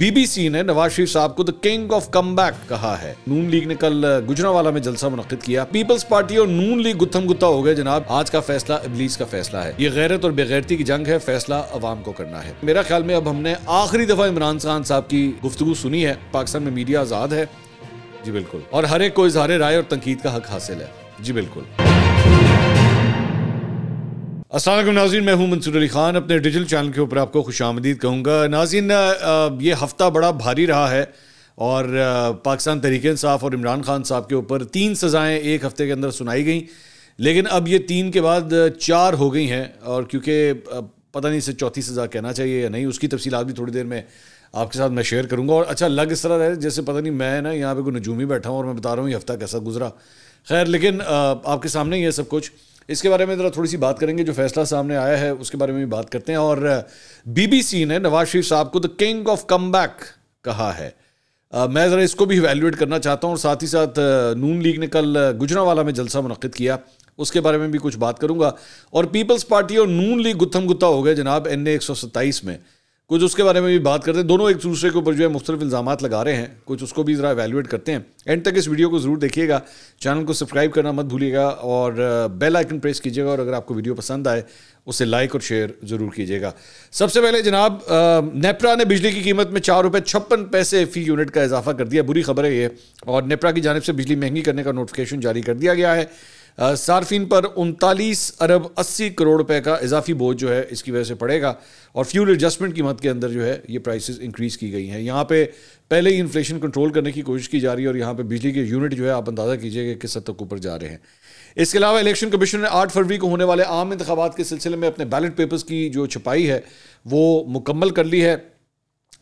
BBC ने नवाज शरीफ साहब को द किंग ऑफ कम कहा है नून लीग ने कल गुजरावाला में जलसा मुनद किया पीपल्स पार्टी और नून लीग गुत्थम गुत्ता हो गए जनाब आज का फैसला इबलीस का फैसला है ये गैरत और बेगैरती की जंग है फैसला अवाम को करना है मेरा ख्याल में अब हमने आखिरी दफा इमरान खान साहब की गुफ्तु सुनी है पाकिस्तान में मीडिया आजाद है जी बिल्कुल और हर एक को इजहार राय और तनकीद का हक हासिल है जी बिल्कुल असलम नाजीन मैं हूं मंसूर अली ख़ान अपने डिजिटल चैनल के ऊपर आपको खुश आमदीद कहूँगा नाजीन ये हफ़्ता बड़ा भारी रहा है और पाकिस्तान तहरीक साफ और इमरान खान साहब के ऊपर तीन सज़ाएँ एक हफ़्ते के अंदर सुनाई गई लेकिन अब ये तीन के बाद चार हो गई हैं और क्योंकि पता नहीं इसे चौथी सज़ा कहना चाहिए या नहीं उसकी तफसीत भी थोड़ी देर में आपके साथ मैं शेयर करूँगा और अच्छा लग इस तरह रहे जैसे पता नहीं मैं ना यहाँ पर कोई नजूमी बैठा हूँ और मैं बता रहा हूँ ये हफ़्ता कैसा गुजरा खैर लेकिन आपके सामने ही है सब कुछ इसके बारे में ज़रा थोड़ी सी बात करेंगे जो फैसला सामने आया है उसके बारे में भी बात करते हैं और बीबीसी ने नवाज शरीफ साहब को द किंग ऑफ कम कहा है मैं ज़रा इसको भी वैल्यूएट करना चाहता हूँ और साथ ही साथ नून लीग ने कल गुजरावाला में जलसा मनद किया उसके बारे में भी कुछ बात करूंगा और पीपल्स पार्टी और नून लीग गुत्थम गुत्ता हो गए जनाब एन ए में कुछ उसके बारे में भी बात करते हैं दोनों एक दूसरे के ऊपर जो है मुख्तलिफ इल्ज़ाम लगा रहे हैं कुछ उसको भी ज़रा एवेलुएट करते हैं एंड तक इस वीडियो को ज़रूर देखिएगा चैनल को सब्सक्राइब करना मत भूलिएगा और बेल आइकन प्रेस कीजिएगा और अगर आपको वीडियो पसंद आए उसे लाइक और शेयर ज़रूर कीजिएगा सबसे पहले जनाब नेपरा ने बिजली की कीमत में चार रुपये छप्पन पैसे फ़ी यूनिट का इजाफा कर दिया बुरी खबर है ये और नेपरा की जानब से बिजली महंगी करने का नोटिफिकेशन जारी कर दिया गया है सार्फिन पर उनतालीस अरब अस्सी करोड़ रुपए का इजाफी बोझ जो है इसकी वजह से पड़ेगा और फ्यूल एडजस्टमेंट की मद के अंदर जो है ये प्राइसेस इंक्रीज़ की गई हैं यहाँ पे पहले ही इन्फ्लेशन कंट्रोल करने की कोशिश की जा रही है और यहाँ पे बिजली के यूनिट जो है आप अंदाज़ा कीजिएगा किस हद तक ऊपर जा रहे हैं इसके अलावा इलेक्शन कमीशन ने आठ फरवरी को होने वाले आम इंतबात के सिलसिले में अपने बैलेट पेपर्स की जो छपाई है वो मुकम्मल कर ली है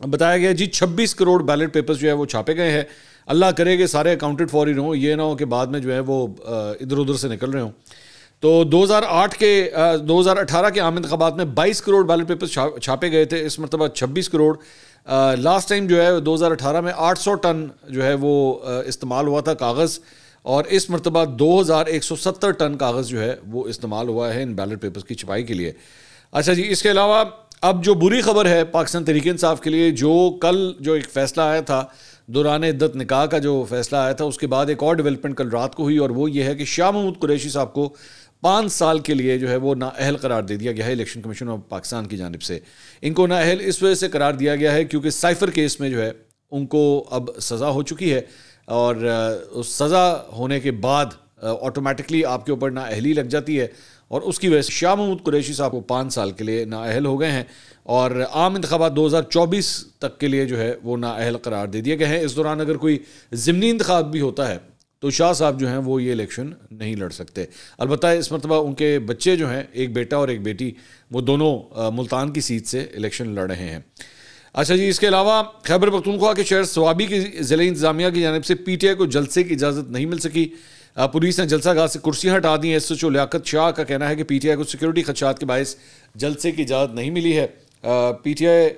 बताया गया जी छब्बीस करोड़ बैलेट पेपर्स जो है वो छापे गए हैं अल्लाह करे कि सारे अकाउंटेड ही रहो ये ना हो कि बाद में जो है वो इधर उधर से निकल रहे हों तो 2008 के 2018 के आम इंतबात में 22 करोड़ बैलेट पेपर छापे गए थे इस मरतबा 26 करोड़ लास्ट टाइम जो है 2018 में 800 टन जो है वो इस्तेमाल हुआ था कागज़ और इस मरतबा 2170 टन कागज़ जो है वो इस्तेमाल हुआ है इन बैलेट पेपर्स की छपाई के लिए अच्छा जी इसके अलावा अब जो बुरी खबर है पाकिस्तान तरीके इंसाफ के लिए जो कल जो एक फ़ैसला आया था दौरान इद्दत निकाह का जो फैसला आया था उसके बाद एक और डेवलपमेंट कल रात को हुई और वो ये है कि शाह महमूद कुरैशी साहब को पाँच साल के लिए जो है वो नाअहल करार दे दिया गया है इलेक्शन कमीशन ऑफ पाकिस्तान की जानब से इनको नाअहल इस वजह से करार दिया गया है क्योंकि साइफर केस में जो है उनको अब सज़ा हो चुकी है और उस सज़ा होने के बाद ऑटोमेटिकली आपके ऊपर नाअहली लग जाती है और उसकी वजह से शाह महमूद कुरैशी साहब को पाँच साल के लिए नाअहल हो गए हैं और आम इंतबात दो हज़ार चौबीस तक के लिए जो है वो नाअहल करार दे दिए गए हैं इस दौरान अगर कोई ज़मनी इंतबाब भी होता है तो शाह साहब जो हैं वो ये इलेक्शन नहीं लड़ सकते अलबत् इस मरतबा उनके बच्चे जो हैं एक बेटा और एक बेटी वो दोनों मुल्तान की सीट से इलेक्शन लड़ रहे हैं अच्छा जी इसके अलावा खैबर पखतूनख्वा के शहर स्वाबी की ज़िले इंतजामिया की जानब से पी टी आई को जलसे की इजाज़त नहीं मिल सकी पुलिस ने जलसा गाह से कुर्सी हटा दी है S H O Liyaqat Shah का कहना है कि पीटीआई को सिक्योरिटी खदशात के बायस जलसे की इजाज़त नहीं मिली है पीटीआई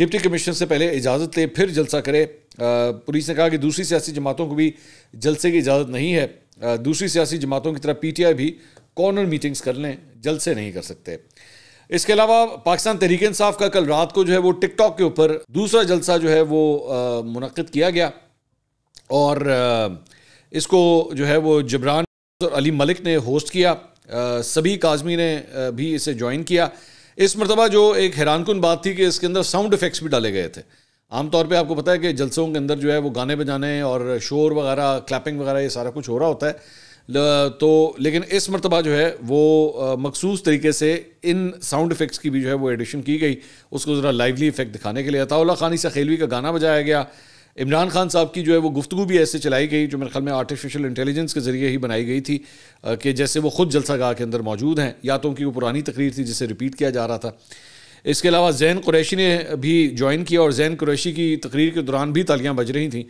डिप्टी कमिश्नर से पहले इजाज़त ले फिर जलसा करे पुलिस ने कहा कि दूसरी सियासी जमातों को भी जलसे की इजाज़त नहीं है दूसरी सियासी जमातों की तरह आई भी कॉर्नर मीटिंग्स कर लें जलसे नहीं कर सकते इसके अलावा पाकिस्तान तहरीक इंसाफ का कल रात को जो है वो टिकटॉक के ऊपर दूसरा जलसा जो है वो मुनद किया गया और आ, इसको जो है वो जबरान और अली मलिक ने होस्ट किया सभी काजमी ने भी इसे ज्वाइन किया इस मरतबा जो एक हैरान कन बात थी कि इसके अंदर साउंड इफ़ेक्ट्स भी डाले गए थे आमतौर पे आपको पता है कि जलसों के अंदर जो है वो गाने बजाने और शोर वगैरह क्लैपिंग वगैरह ये सारा कुछ हो रहा होता है तो लेकिन इस मरतबा जो है वो मखसूस तरीके से इन साउंड इफ़ेक्ट्स की भी जो है वो एडिशन की गई उसको ज़रा लाइवली इफ़ेक्ट दिखाने के लिए अताउल्ला खानी सखेलवी का गाना बजाया गया इमरान खान साहब की जो है वो गुफ्तु भी ऐसे चलाई गई जो मेरे ख्याल में आर्टिफिशियल इंटेलिजेंस के ज़रिए ही बनाई गई थी कि जैसे वो खुद जलसा गाह के अंदर मौजूद हैं या तो उनकी वो पुरानी तकरीर थी जिसे रिपीट किया जा रहा था इसके अलावा जैन कुरैशी ने भी ज्वाइन किया और जैन कुरैशी की तकरीर के दौरान भी तालियाँ बज रही थी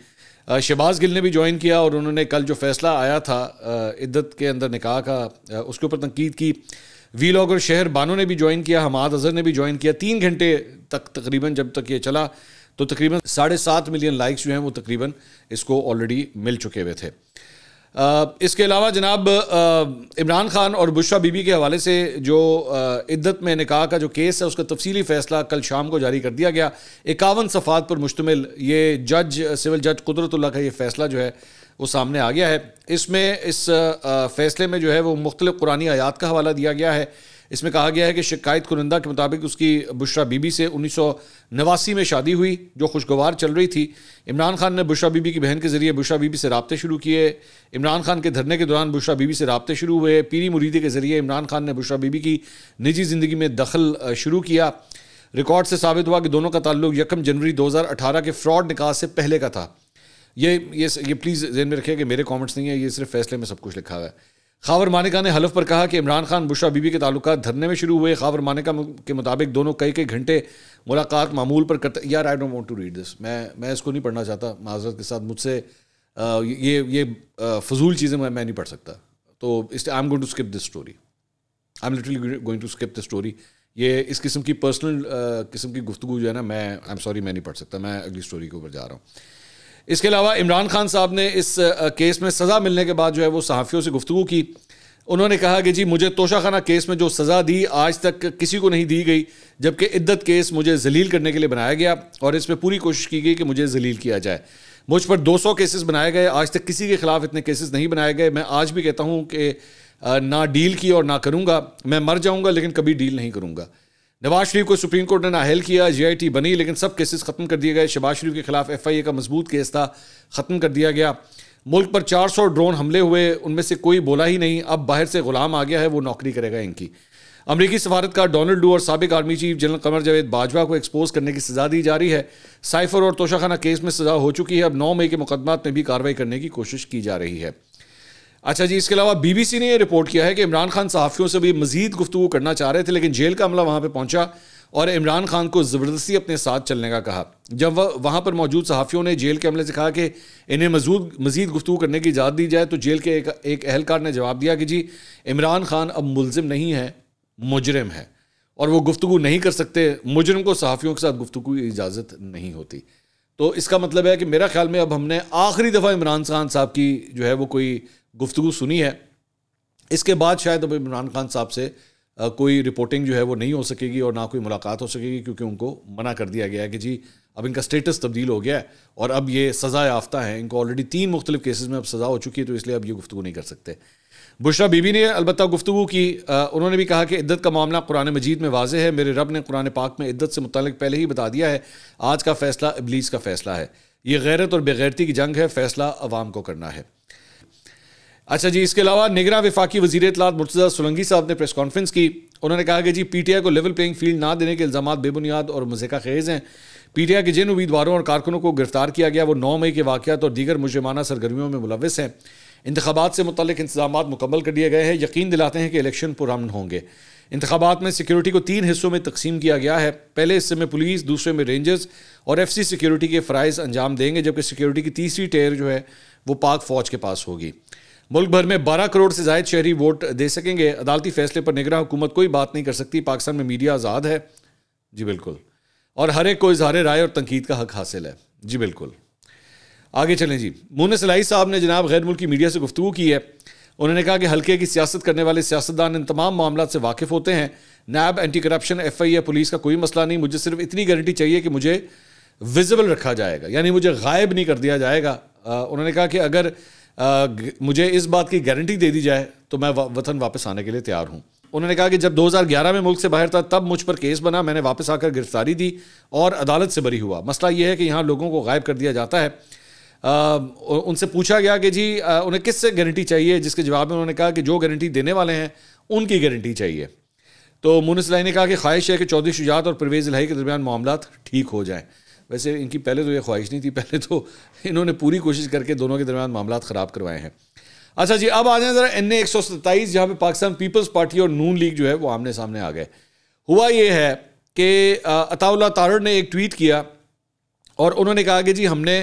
शहबाज गिल ने भी ज्वाइन किया और उन्होंने कल जो फैसला आया था इद्दत के अंदर निकाह का उसके ऊपर तनकीद की वी लॉगर शहर बानो ने भी ज्वाइन किया हमाद अजहर ने भी ज्वाइन किया तीन घंटे तक तकरीबन जब तक ये चला तो तकरीबन साढ़े सात मिलियन लाइक्स जो हैं वो तकरीबन इसको ऑलरेडी मिल चुके हुए थे आ, इसके अलावा जनाब इमरान खान और बुशा बीबी के हवाले से जो इद्दत में निकाह का जो केस है उसका तफसीली फैसला कल शाम को जारी कर दिया गया इक्यावन सफ़ात पर मुश्तमिल ये जज सिविल जज कुदरतुल्ला का ये फ़ैसला जो है वो सामने आ गया है इसमें इस, इस आ, फैसले में जो है वो मुख्तलिफ़ कुरानी आयात का हवाला दिया गया है इसमें कहा गया है कि शिकायत कुनंदा के मुताबिक उसकी बुशरा बीबी से उन्नीस सौ नवासी में शादी हुई जो खुशगवार चल रही थी इमरान खान ने बुशरा बीबी की बहन के ज़रिए बुशरा बीबी से रबते शुरू किए इमरान खान के धरने के दौरान बुशरा बीबी से रबते शुरू हुए पीरी मुरीदी के ज़रिए इमरान खान ने बुशरा बीबी की निजी ज़िंदगी में दखल शुरू किया रिकॉर्ड से साबित हुआ कि दोनों का ताल्लुक यकम जनवरी दो के फ्रॉड निकास से पहले का था ये ये ये प्लीज़ जहन में रखिए कि मेरे कॉमेंट्स नहीं है ये सिर्फ फैसले में सब कुछ लिखा हुआ है खावर मानिका ने हलफ पर कहा कि इमरान खान बुशा बीबी के ताल्लुक धरने में शुरू हुए खावर मानिका के मुताबिक दोनों कई कई घंटे मुलाकात मामूल पर करते यार I don't want to read this मैं मैं इसको नहीं पढ़ना चाहता माजरत के साथ मुझसे ये ये फजूल चीज़ें मैं मैं नहीं पढ़ सकता तो इस I am going to skip this story I am literally going to skip this story ये इस किस्म की पर्सनल किस्म की गुफ्तु जो है ना मैं आई एम सॉरी मैं नहीं पढ़ सकता मैं अगली स्टोरी के ऊपर जा रहा हूँ इसके अलावा इमरान खान साहब ने इस केस में सज़ा मिलने के बाद जो है वो सहाफ़ियों से गुफ्तु की उन्होंने कहा कि जी मुझे तोशाखाना केस में जो सज़ा दी आज तक किसी को नहीं दी गई जबकि इद्दत केस मुझे जलील करने के लिए बनाया गया और इस पर पूरी कोशिश की गई कि मुझे जलील किया जाए मुझ पर 200 केसेस बनाए गए आज तक किसी के ख़िलाफ़ इतने केसेस नहीं बनाए गए मैं आज भी कहता हूँ कि ना डील की और ना करूँगा मैं मर जाऊँगा लेकिन कभी डील नहीं करूँगा नवाज शरीफ को सुप्रीम कोर्ट ने नाहल किया जीआईटी बनी लेकिन सब केसेस ख़त्म कर दिए गए शबाज शरीफ के खिलाफ एफआईए का मजबूत केस था ख़त्म कर दिया गया मुल्क पर 400 ड्रोन हमले हुए उनमें से कोई बोला ही नहीं अब बाहर से गुलाम आ गया है वो नौकरी करेगा इनकी अमरीकी सफारतकार डोनल्ड डू और सबक army chief general Qamar Javed Bajwa को एक्सपोज करने की सज़ा दी जा रही है साइफर और तोशाखाना केस में सज़ा हो चुकी है अब नौ मई के मुकदमा में भी कार्रवाई करने की कोशिश की जा रही है अच्छा जी इसके अलावा बीबीसी ने यह रिपोर्ट किया है कि इमरान खान सहाफ़ियों से भी मजीद गुफ्तु करना चाह रहे थे लेकिन जेल का अमला वहाँ पर पहुँचा और इमरान खान को ज़बरदस्ती अपने साथ चलने का कहा जब वह वहाँ पर मौजूद सहाफ़ियों ने जेल के अमले से कहा कि इन्हें मजूद मजीद गुफ्तु करने की इजाज़त दी जाए तो जेल के एक एक अहलकार ने जवाब दिया कि जी इमरान खान अब मुलजिम नहीं है मुजरम है और वह गुफ्तु नहीं कर सकते मुजरम को सहाफ़ियों के साथ गुफ्तु की इजाज़त नहीं होती तो इसका मतलब है कि मेरा ख्याल में अब हमने आखिरी दफ़ा इमरान खान साहब की जो है वो कोई गुफ्तु सुनी है इसके बाद शायद अब इमरान खान साहब से कोई रिपोर्टिंग जो है वो नहीं हो सकेगी और ना कोई मुलाकात हो सकेगी क्योंकि उनको मना कर दिया गया है कि जी अब इनका स्टेटस तब्दील हो गया है और अब ये सज़ा याफ्ता है इनको ऑलरेडी तीन मुख्तलिफ केसेस में अब सज़ा हो चुकी है तो इसलिए अब ये गुफ्तु नहीं कर सकते बुशरा बीबी ने अलबत् गुफ्तु की आ, उन्होंने भी कहा कि इद्दत का मामला कुरान मजीद में वाज है मेरे रब ने कुरान पाक में इद्दत से मुतल पहले ही बता दिया है आज का फ़ैसला इबलीस का फ़ैसला है ये गैरत और बेगैरती की जंग है फ़ैसला आवाम को करना है अच्छा जी इसके अलावा निगरान विफाकी वजी इतलात मुर्तजा सोलंगी साहब ने प्रेस कॉन्फ्रेंस की उन्होंने कहा कि जी पी टी आई को लेवल प्लेइंग फील्ड ना देने के इल्जाम बेबुनियाद और मजेका खेज हैं पी टी आई के जिन उम्मीदवारों और कारकुनों को गिरफ्तार किया गया वो नौ मई के वाक़त और दीगर मुजमाना सरगर्मियों में मुलविस हैं इंतबात से मुतल इंतजाम मुकम्मल कर दिए गए हैं यकीन दिलाते हैं कि इलेक्शन पुरान होंगे इंतबात में सिक्योरिटी को तीन हिस्सों में तकसीम किया गया है पहले हिस्से में पुलिस दूसरे में रेंजर्स और एफ सी सिक्योरिटी के फ़रज़ अंजाम देंगे जबकि सिक्योरिटी की तीसरी टेयर जो है वो पाक फ़ौज के पास होगी मुल्क भर में 12 करोड़ से जायद शहरी वोट दे सकेंगे अदालती फैसले पर निगरान हुकूमत कोई बात नहीं कर सकती पाकिस्तान में मीडिया आज़ाद है जी बिल्कुल और हर एक को इजहार राय और तनकीद का हक हासिल है जी बिल्कुल आगे चलें जी मून सलाई साहब ने जनाब गैर मुल्की मीडिया से गुफ्तू की है उन्होंने कहा कि हल्के की सियासत करने वाले सियासतदान इन तमाम मामला से वाकिफ होते हैं NAB anti corruption F I A police का कोई मसला नहीं मुझे सिर्फ इतनी गारंटी चाहिए कि मुझे विजिबल रखा जाएगा यानी मुझे गायब नहीं कर दिया जाएगा उन्होंने कहा कि अगर मुझे इस बात की गारंटी दे दी जाए तो मैं वतन वापस आने के लिए तैयार हूँ उन्होंने कहा कि जब 2011 में मुल्क से बाहर था तब मुझ पर केस बना मैंने वापस आकर गिरफ्तारी दी और अदालत से बरी हुआ मसला यह है कि यहाँ लोगों को गायब कर दिया जाता है आ, उनसे पूछा गया कि जी आ, उन्हें किससे गारंटी चाहिए जिसके जवाब में उन्होंने कहा कि जो गारंटी देने वाले हैं उनकी गारंटी चाहिए तो मुनिस लाई ने कहा कि ख्वाहिश है कि चौधरी शुजात और परवेज़ लाही के दरमियान मामला ठीक हो जाएँ वैसे इनकी पहले तो ये ख्वाहिश नहीं थी पहले तो इन्होंने पूरी कोशिश करके दोनों के दरमियान मामला ख़राब करवाए हैं अच्छा जी अब आ जाए ज़रा एन ए एक सौ सत्ताईस जहाँ पर पाकिस्तान पीपल्स पार्टी और नून लीग जो है वो आमने सामने आ गए हुआ ये है कि अताउल्ला तारड़ ने एक ट्वीट किया और उन्होंने कहा कि जी हमने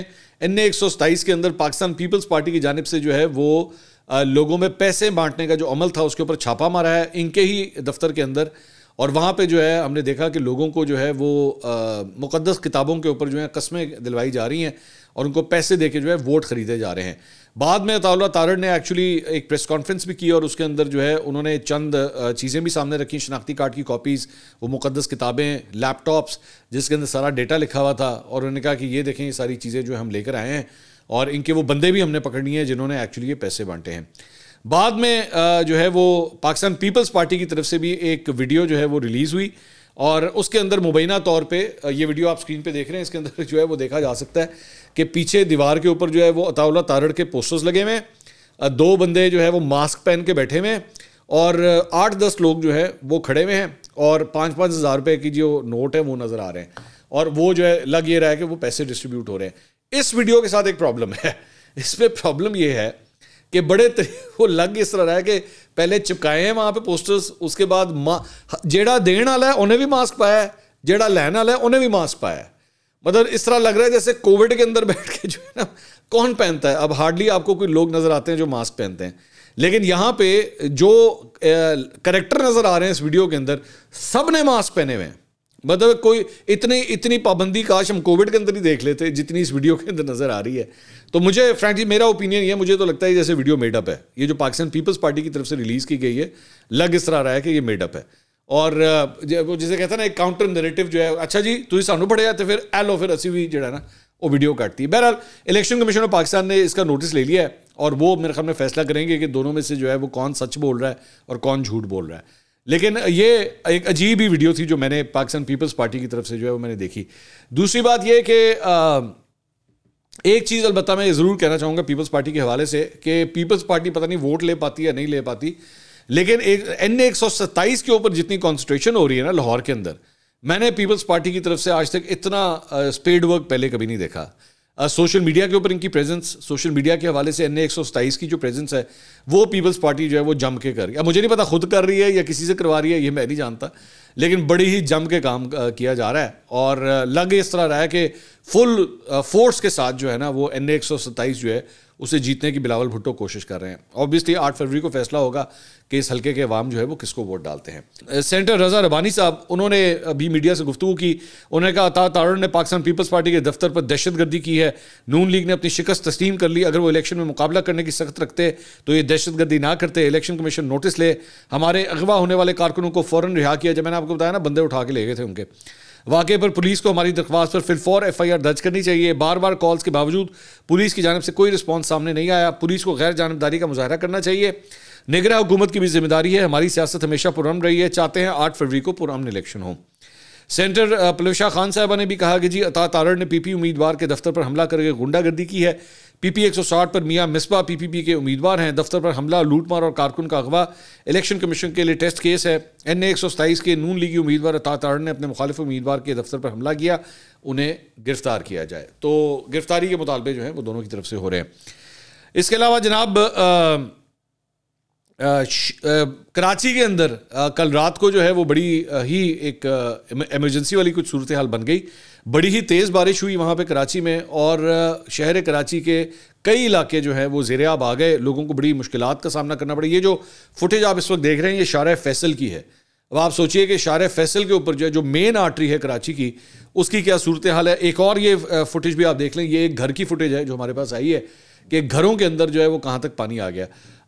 एन ए एक सौ सत्ताईस के अंदर पाकिस्तान पीपल्स पार्टी की जानब से जो है वो लोगों में पैसे बांटने का जो अमल था उसके ऊपर छापा मारा है इनके ही दफ्तर के अंदर और वहाँ पे जो है हमने देखा कि लोगों को जो है वो मुक़दस किताबों के ऊपर जो है कस्में दिलवाई जा रही हैं और उनको पैसे दे के जो है वोट ख़रीदे जा रहे हैं बाद में अताउल्ला तारड़ ने एक्चुअली एक प्रेस कॉन्फ्रेंस भी की और उसके अंदर जो है उन्होंने चंद चीज़ें भी सामने रखी शनाख्ती कार्ड की कॉपीज़ वो मुकदस किताबें लैपटॉप्स जिसके अंदर सारा डेटा लिखा हुआ था और उन्होंने कहा कि ये देखें ये सारी चीज़ें जो हम लेकर आए हैं और इनके वो बंदे भी हमने पकड़नी है जिन्होंने एक्चुअली ये पैसे बांटे हैं बाद में जो है वो पाकिस्तान पीपल्स पार्टी की तरफ से भी एक वीडियो जो है वो रिलीज़ हुई और उसके अंदर मुबैना तौर पे ये वीडियो आप स्क्रीन पे देख रहे हैं इसके अंदर जो है वो देखा जा सकता है कि पीछे दीवार के ऊपर जो है वो अताउल्ला तारड़ के पोस्टर्स लगे हुए हैं दो बंदे जो है वो मास्क पहन के बैठे हुए हैं और आठ दस लोग जो है वो खड़े हुए हैं और पाँच पाँच हज़ार रुपये की जो नोट है वो नज़र आ रहे हैं और वो जो है लग ये रहा है कि वो पैसे डिस्ट्रीब्यूट हो रहे हैं इस वीडियो के साथ एक प्रॉब्लम है इसमें प्रॉब्लम ये है कि बड़े वो लग इस तरह रहा है कि पहले चिपकाए हैं वहाँ पे पोस्टर्स उसके बाद मा जेड़ा देने वाला है उन्हें भी मास्क पाया है जेड़ा लेने वाला है उन्हें भी मास्क पाया है मतलब इस तरह लग रहा है जैसे कोविड के अंदर बैठ के जो है ना कौन पहनता है अब हार्डली आपको कोई लोग नज़र आते हैं जो मास्क पहनते हैं लेकिन यहाँ पे जो करेक्टर नज़र आ रहे हैं इस वीडियो के अंदर सब ने मास्क पहने हुए हैं मतलब कोई इतनी इतनी पाबंदी काश हम कोविड के अंदर ही देख लेते जितनी इस वीडियो के अंदर नज़र आ रही है तो मुझे फ्रेंकली मेरा ओपिनियन ये मुझे तो लगता है जैसे वीडियो मेडअप है ये जो पाकिस्तान पीपल्स पार्टी की तरफ से रिलीज़ की गई है लग इस तरह रहा है कि ये मेडअप है और जैसे कहता ना एक काउंटर नरेटिव जो है अच्छा जी तुम सानू पढ़े तो फिर एलो फिर असी भी जो है ना वो वीडियो काटती है बहरहाल इलेक्शन कमीशन ऑफ पाकिस्तान ने इसका नोटिस ले लिया है और वो मेरे ख्याल में फैसला करेंगे कि दोनों में से जो है वो कौन सच बोल रहा है और कौन झूठ बोल रहा है लेकिन ये एक अजीब ही वीडियो थी जो मैंने पाकिस्तान पीपल्स पार्टी की तरफ से जो है वो मैंने देखी दूसरी बात ये कि एक चीज़ अलबत् मैं ज़रूर कहना चाहूँगा पीपल्स पार्टी के हवाले से कि पीपल्स पार्टी पता नहीं वोट ले पाती या नहीं ले पाती लेकिन एक एन एक सौ सत्ताईस के ऊपर जितनी कॉन्सनट्रेशन हो रही है ना लाहौर के अंदर मैंने पीपल्स पार्टी की तरफ से आज तक इतना स्पेड वर्क पहले कभी नहीं देखा सोशल uh, मीडिया के ऊपर इनकी प्रेजेंस सोशल मीडिया के हवाले से एन ए की जो प्रेजेंस है वो पीपल्स पार्टी जो है वो जम के कर रही है मुझे नहीं पता खुद कर रही है या किसी से करवा रही है ये मैं नहीं जानता लेकिन बड़ी ही जम के काम uh, किया जा रहा है और uh, लग इस तरह रहा है कि फुल फोर्स के साथ जो है ना वो एन ए जो है उसे जीतने की बिलावल भुट्टो कोशिश कर रहे हैं ऑब्वियसली आठ फरवरी को फैसला होगा कि इस हल्के के अवाम जो है वो किसको वोट डालते हैं सेंटर रजा रबानी साहब उन्होंने अभी मीडिया से गुफ्तु की उन्होंने कहा अता तारण ने पाकिस्तान पीपल्स पार्टी के दफ्तर पर दहशत गर्दी की है नून लीग ने अपनी शिकस्त तस्लीम कर ली अगर वो इलेक्शन में मुकाबला करने की सख्त रखते तो ये दहशत गर्दी ना करते इलेक्शन कमीशन नोटिस ले हमारे अगवा होने वाले कारकुनों को फ़ौरन रिहा किया जब मैंने आपको बताया ना बंदे उठा के ले गए थे उनके वाक़े पर पुलिस को हमारी दरख्वास्त पर फिलफौर एफ आई आर दर्ज करनी चाहिए बार बार कॉल्स के बावजूद पुलिस की जानब से कोई रिस्पॉन्स सामने नहीं आया पुलिस को गैर जानबदारी का मुजाहरा करना चाहिए निगरा हुकूमत की भी जिम्मेदारी है हमारी सियासत हमेशा पुरम रही है चाहते हैं आठ फरवरी को पुरम इलेक्शन हो सेंटर पलवशाह खान साहबा ने भी कहा कि जी अता तारड़ ने पीपी उम्मीदवार के दफ्तर पर हमला करके गुंडागर्दी की है पीपी 160 पर मियां मिसबा पीपीपी के उम्मीदवार हैं दफ्तर पर हमला लूटमार और कारकुन का अगवा इलेक्शन कमीशन के लिए टेस्ट केस है एन ए एक के नून लीगी उम्मीदवार अता तारण ने अपने मुखालिफ उम्मीदवार के दफ्तर पर हमला किया उन्हें गिरफ्तार किया जाए तो गिरफ्तारी के मुतालबे जो हैं वो दोनों की तरफ से हो रहे हैं इसके अलावा जनाब कराची के अंदर आ, कल रात को जो है वो बड़ी ही एक एमरजेंसी वाली कुछ सूरत हाल बन गई बड़ी ही तेज़ बारिश हुई वहाँ पर कराची में और शहर कराची के कई इलाके जो हैं वो आब आ गए लोगों को बड़ी मुश्किल का सामना करना पड़ा ये जो फुटेज आप इस वक्त देख रहे हैं ये शार फैसल की है अब आप सोचिए कि शार फैसल के ऊपर जो है जो मेन आर्टरी है कराची की उसकी क्या सूरत हाल है एक और ये फुटेज भी आप देख लें ये एक घर की फुटेज है जो हमारे पास आई है कि घरों के अंदर जो है वो कहाँ तक पानी आ गया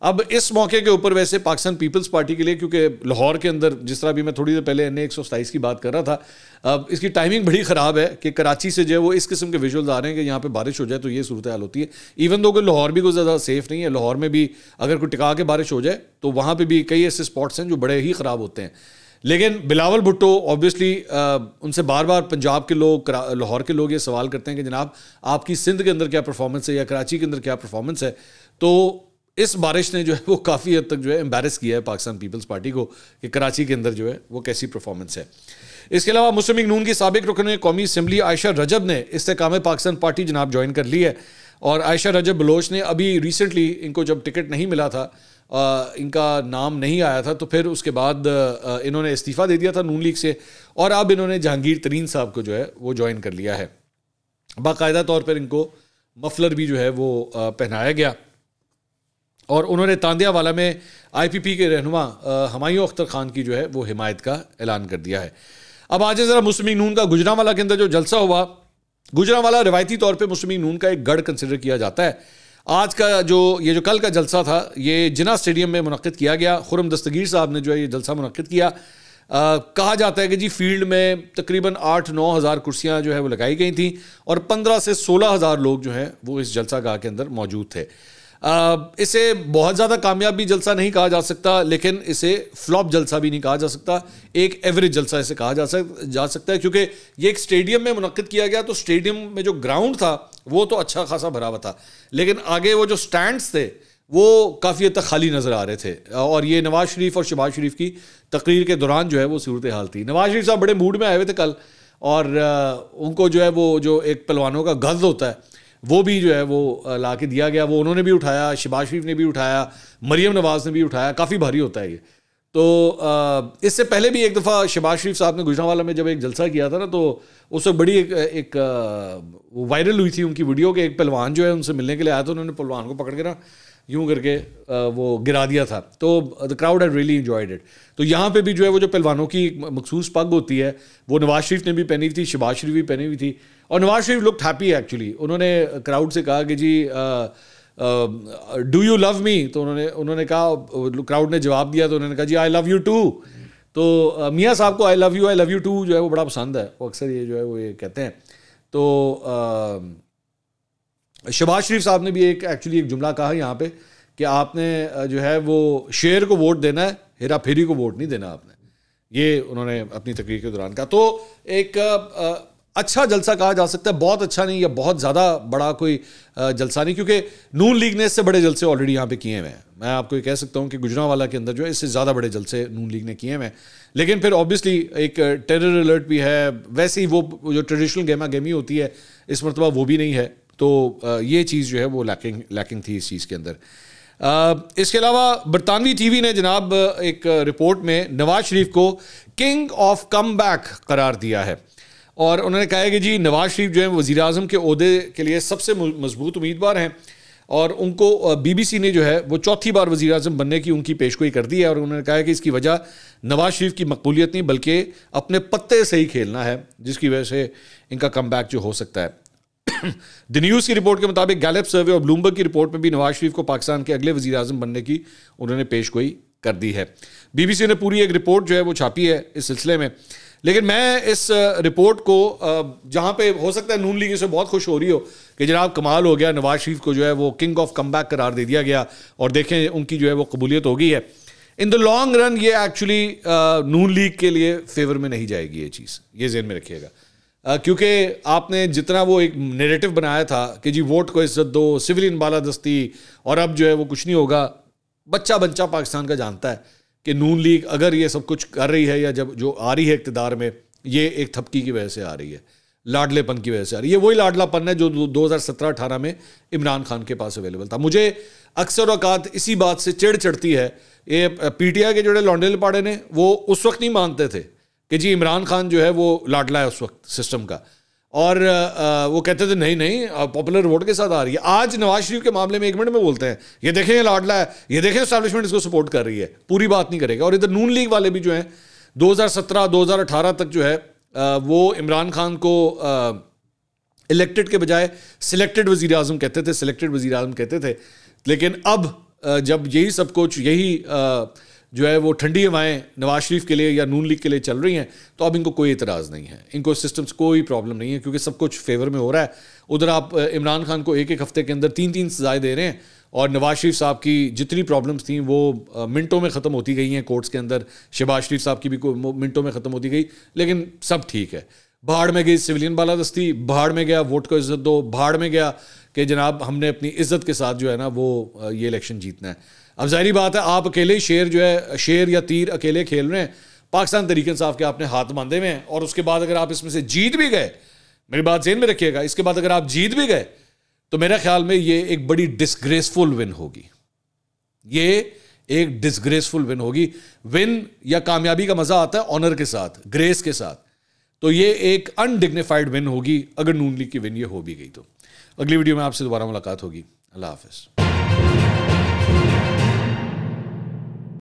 अब इस मौके के ऊपर वैसे पाकिस्तान पीपल्स पार्टी के लिए क्योंकि लाहौर के अंदर जिस तरह भी मैं थोड़ी देर पहले एन एक की बात कर रहा था अब इसकी टाइमिंग बड़ी ख़राब है कि कराची से जो है वो इस किस्म के विजुअल्स आ रहे हैं कि यहाँ पे बारिश हो जाए तो ये सूरत हाल होती है इवन दो कि लाहौर भी कोई ज़्यादा सेफ नहीं है लाहौर में भी अगर कोई टिका के बारिश हो जाए तो वहाँ पर भी कई ऐसे स्पॉट्स हैं जो बड़े ही ख़राब होते हैं लेकिन बिलावल भुट्टो ऑब्वियसली uh, उनसे बार बार पंजाब के लोग लाहौर के लोग ये सवाल करते हैं कि जनाब आपकी सिंध के अंदर क्या परफॉर्मेंस है या कराची के अंदर क्या परफॉर्मेंस है तो इस बारिश ने जो है वो काफ़ी हद तक जो है एम्बेरस किया है पाकिस्तान पीपल्स पार्टी को कि कराची के अंदर जो है वो कैसी परफॉर्मेंस है इसके अलावा मुस्लिम नून की सबक रुकन कौमी असम्बली आयशा रजब ने इसकाम पाकिस्तान पार्टी जनाब ज्वाइन कर ली है और आयशा रजब बलोच ने अभी रिसेंटली इनको जब टिकट नहीं मिला था इनका नाम नहीं आया था तो फिर उसके बाद इन्होंने इस्तीफ़ा दे दिया था नून लीग से और अब इन्होंने जहांगीर तरीन साहब को जो है वो ज्वाइन कर लिया है बाकायदा तौर पर इनको मफलर भी जो है वो पहनाया गया और उन्होंने तांदियावाला में आईपीपी के रहनुमा हमायूं अख्तर खान की जो है वो हिमायत का ऐलान कर दिया है अब आज ज़रा मुस्लिम नून का गुजरावाला के अंदर जो जलसा हुआ गुजरावाला रिवायती तौर पर मुस्लिम नून का एक गढ़ कंसिडर किया जाता है आज का जो ये जो कल का जलसा था ये जिना स्टेडियम में मनद किया गया खुरम दस्तगीर साहब ने जो है ये जलसा मनद किया आ, कहा जाता है कि जी फील्ड में तकरीबन आठ नौ हज़ार कुर्सियाँ जो है वो लगाई गई थी और पंद्रह से सोलह हज़ार लोग जो हैं वो इस जलसा गाह के अंदर मौजूद थे इसे बहुत ज़्यादा कामयाबी जलसा नहीं कहा जा सकता लेकिन इसे फ्लॉप जलसा भी नहीं कहा जा सकता एक एवरेज जलसा इसे कहा जा सक जा सकता है क्योंकि ये एक स्टेडियम में मुनद किया गया तो स्टेडियम में जो ग्राउंड था वो तो अच्छा खासा भरा हुआ था लेकिन आगे वो जो स्टैंड्स थे वो काफ़ी हद तक खाली नज़र आ रहे थे और ये नवाज शरीफ और शबाज शरीफ की तकरीर के दौरान जो है वो सूरत हाल थी नवाज शरीफ साहब बड़े मूड में आए हुए थे कल और उनको जो है वो जो एक पलवानों का गर्ज होता है वो भी जो है वो ला के दिया गया वो उन्होंने भी उठाया शबाज शरीफ ने भी उठाया मरीम नवाज़ ने भी उठाया काफ़ी भारी होता है ये तो इससे पहले भी एक दफ़ा शबाज शरीफ साहब ने गुजरावाला में जब एक जलसा किया था ना तो उस वक्त बड़ी एक, एक वायरल हुई थी उनकी वीडियो के एक पहलवान जो है उनसे मिलने के लिए आया था उन्होंने पहलवान को पकड़ के ना यूं करके वो गिरा दिया था तो the crowd had really enjoyed it तो यहाँ पे भी जो है वो जो पहलवानों की मखसूस पग होती है वो नवाज शरीफ ने भी पहनी हुई थी शबाज शरीफ भी पहनी हुई थी और Nawaz Sharif look happy actually उन्होंने क्राउड से कहा कि जी डू यू लव मी तो उन्होंने उन्होंने कहा क्राउड ने जवाब दिया तो उन्होंने कहा जी आई लव यू टू तो मियाँ साहब को I love you I love you too जो है वो बड़ा पसंद है वो अक्सर ये जो है वो ये कहते हैं तो आ, शबाज शरीफ साहब ने भी एक एक्चुअली एक जुमला कहा यहाँ पे कि आपने जो है वो शेर को वोट देना है हेरा फेरी को वोट नहीं देना आपने ये उन्होंने अपनी तकरीर के दौरान कहा तो एक अच्छा जलसा कहा जा सकता है बहुत अच्छा नहीं या बहुत ज़्यादा बड़ा कोई जलसा नहीं क्योंकि नून लीग ने इससे बड़े जलसे ऑलरेडी यहाँ पे किए हुए हैं मैं आपको ये कह सकता हूँ कि गुजरावाला के अंदर जो है इससे ज़्यादा बड़े जलसे नून लीग ने किए हुए हैं लेकिन फिर ऑब्वियसली एक टेरर अलर्ट भी है वैसे ही वो जो ट्रेडिशनल गेमा गेमी होती है इस मरतबा वो भी नहीं है तो ये चीज़ जो है वो लैकिंग लैकिंग थी इस चीज़ के अंदर इसके अलावा बरतानवी टीवी ने जनाब एक रिपोर्ट में नवाज शरीफ को किंग ऑफ कम करार दिया है और उन्होंने कहा है कि जी नवाज शरीफ जो है वज़ी अजम के अहदे के लिए सबसे मजबूत उम्मीदवार हैं और उनको बीबीसी ने जो है वो चौथी बार वजी अजम बनने की उनकी पेशगोई कर दी है और उन्होंने कहा है कि इसकी वजह नवाज शरीफ की मकबूलियत नहीं बल्कि अपने पत्ते से ही खेलना है जिसकी वजह से इनका कम जो हो सकता है द न्यूज़ की रिपोर्ट के मुताबिक गैलेप सर्वे और ब्लूमबर्ग की रिपोर्ट में भी नवाज शरीफ को पाकिस्तान के अगले वजी अजम बनने की उन्होंने पेश गोई कर दी है बीबीसी ने पूरी एक रिपोर्ट जो है वो छापी है इस सिलसिले में लेकिन मैं इस रिपोर्ट को जहाँ पे हो सकता है नून लीग से बहुत खुश हो रही हो कि जनाब कमाल हो गया नवाज शरीफ को जो है वो किंग ऑफ कम करार दे दिया गया और देखें उनकी जो है वो कबूलियत होगी है इन द लॉन्ग रन ये एक्चुअली नून लीग के लिए फेवर में नहीं जाएगी ये चीज़ ये जहन में रखिएगा क्योंकि आपने जितना वो एक नेरेटिव बनाया था कि जी वोट को इज्जत दो सिविलियन बालादस्ती और अब जो है वो कुछ नहीं होगा बच्चा बच्चा पाकिस्तान का जानता है कि नून लीग अगर ये सब कुछ कर रही है या जब जो आ रही है इकतदार में ये एक थपकी की वजह से आ रही है लाडलेपन की वजह से आ रही है ये वही लाडलापन है जो 2017-18 में इमरान खान के पास अवेलेबल था मुझे अक्सर अवकात इसी बात से चिड़ चढ़ती है ये पीटीआई के जोड़े लॉन्डे पाड़े ने वो उस वक्त नहीं मानते थे कि जी इमरान खान जो है वो लाडला है उस वक्त सिस्टम का और वो कहते थे नहीं नहीं पॉपुलर वोट के साथ आ रही है आज नवाज शरीफ के मामले में एक मिनट में बोलते हैं ये देखें ये लाडला है ये देखें स्टैब्लिशमेंट इसको सपोर्ट कर रही है पूरी बात नहीं करेगा और इधर नून लीग वाले भी जो हैं 2017 2018 तक जो है वो इमरान खान को इलेक्टेड के बजाय सिलेक्टेड वज़ी अजम कहते थे सिलेक्टेड वज़ी अजम कहते थे लेकिन अब जब यही सब कुछ यही जो है वो ठंडी हवाएं नवाज शरीफ के लिए या नून लीग के लिए चल रही हैं तो अब इनको कोई इतराज़ नहीं है इनको सिस्टम से कोई प्रॉब्लम नहीं है क्योंकि सब कुछ फेवर में हो रहा है उधर आप इमरान खान को एक एक हफ्ते के अंदर तीन तीन सजाएं दे रहे हैं और नवाज शरीफ साहब की जितनी प्रॉब्लम्स थी वो मिनटों में ख़त्म होती गई हैं कोर्ट्स के अंदर शहबाज शरीफ साहब की भी मिनटों में ख़त्म होती गई लेकिन सब ठीक है भाड़ में गई सिविलियन बालादस्ती भाड़ में गया वोट को इज्जत दो भाड़ में गया कि जनाब हमने अपनी इज्जत के साथ जो है ना वो ये इलेक्शन जीतना है अब जाहरी बात है आप अकेले ही शेर जो है शेर या तीर अकेले खेल रहे हैं पाकिस्तान तरीके साफ के आपने हाथ बांधे हुए हैं और उसके बाद अगर आप इसमें से जीत भी गए मेरी बात जेन में रखिएगा इसके बाद अगर आप जीत भी गए तो मेरे ख्याल में ये एक बड़ी डिसग्रेसफुल विन होगी ये एक डिसग्रेसफुल विन होगी विन या कामयाबी का मजा आता है ऑनर के साथ ग्रेस के साथ तो ये एक अनडिग्निफाइड विन होगी अगर नून लीग की विन ये हो भी गई तो अगली वीडियो में आपसे दोबारा मुलाकात होगी अल्लाह हाफिज़